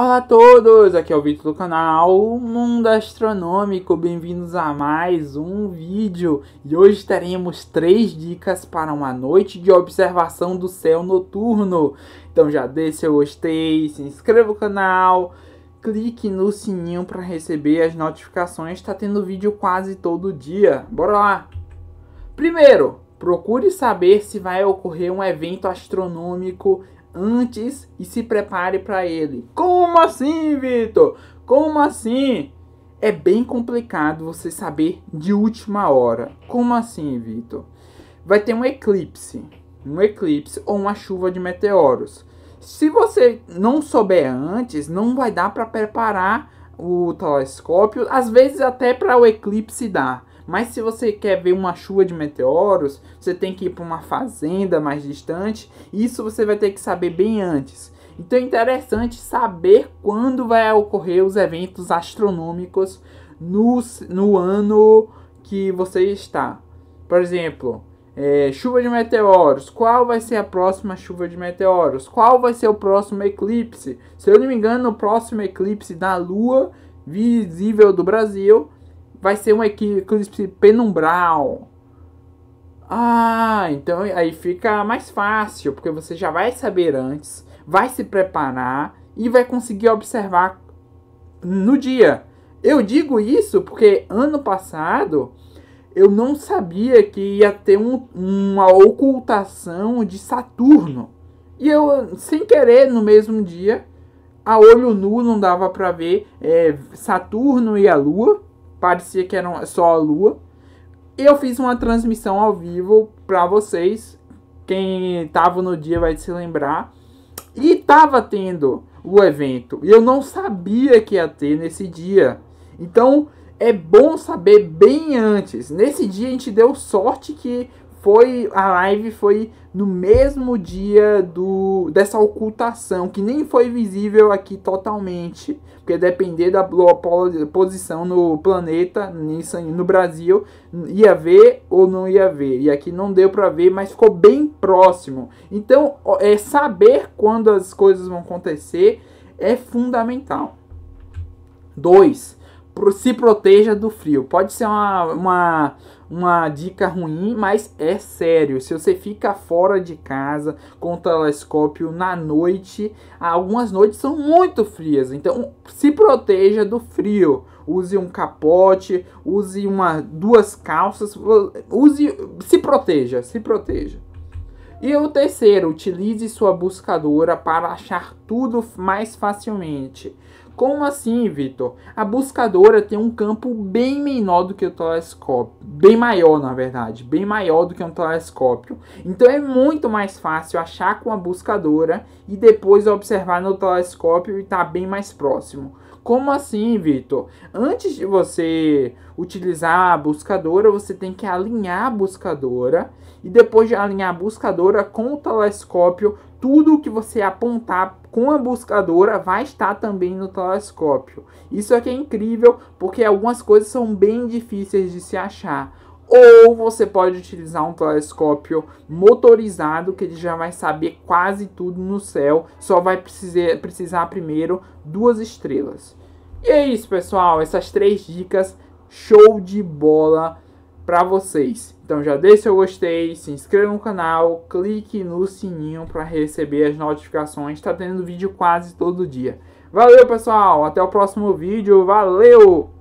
Olá a todos, aqui é o Vitor do canal Mundo Astronômico, bem-vindos a mais um vídeo e hoje teremos três dicas para uma noite de observação do céu noturno. Então já dê seu gostei, se inscreva no canal, clique no sininho para receber as notificações, está tendo vídeo quase todo dia, bora lá! Primeiro, procure saber se vai ocorrer um evento astronômico antes e se prepare para ele. Como assim, Vitor? Como assim? É bem complicado você saber de última hora. Como assim, Vitor? Vai ter um eclipse, um eclipse ou uma chuva de meteoros. Se você não souber antes, não vai dar para preparar o telescópio, às vezes até para o eclipse dar. Mas se você quer ver uma chuva de meteoros, você tem que ir para uma fazenda mais distante. Isso você vai ter que saber bem antes. Então é interessante saber quando vai ocorrer os eventos astronômicos no, no ano que você está. Por exemplo, é, chuva de meteoros. Qual vai ser a próxima chuva de meteoros? Qual vai ser o próximo eclipse? Se eu não me engano, o próximo eclipse da Lua visível do Brasil vai ser um eclipse penumbral. Ah, então aí fica mais fácil, porque você já vai saber antes, vai se preparar e vai conseguir observar no dia. Eu digo isso porque ano passado eu não sabia que ia ter um, uma ocultação de Saturno. E eu, sem querer, no mesmo dia, a olho nu não dava para ver é, Saturno e a Lua parecia que era só a lua. Eu fiz uma transmissão ao vivo para vocês. Quem tava no dia vai se lembrar. E tava tendo o evento. E eu não sabia que ia ter nesse dia. Então é bom saber bem antes. Nesse dia a gente deu sorte que foi a live foi no mesmo dia do dessa ocultação que nem foi visível aqui totalmente, porque depender da posição no planeta, no Brasil, ia ver ou não ia ver. E aqui não deu para ver, mas ficou bem próximo. Então, é saber quando as coisas vão acontecer é fundamental. 2 se proteja do frio. Pode ser uma, uma, uma dica ruim, mas é sério. Se você fica fora de casa com o telescópio na noite, algumas noites são muito frias. Então, se proteja do frio. Use um capote, use uma, duas calças, use, se proteja, se proteja. E o terceiro, utilize sua buscadora para achar tudo mais facilmente. Como assim, Vitor? A buscadora tem um campo bem menor do que o telescópio, bem maior, na verdade, bem maior do que um telescópio. Então é muito mais fácil achar com a buscadora e depois observar no telescópio e estar tá bem mais próximo. Como assim, Vitor? Antes de você utilizar a buscadora, você tem que alinhar a buscadora e depois de alinhar a buscadora com o telescópio, tudo que você apontar com a buscadora vai estar também no telescópio. Isso aqui é incrível porque algumas coisas são bem difíceis de se achar ou você pode utilizar um telescópio motorizado que ele já vai saber quase tudo no céu, só vai precisar, precisar primeiro duas estrelas. E é isso, pessoal, essas três dicas show de bola para vocês. Então já deixe seu gostei, se inscreva no canal, clique no sininho para receber as notificações. Está tendo vídeo quase todo dia. Valeu, pessoal, até o próximo vídeo. Valeu!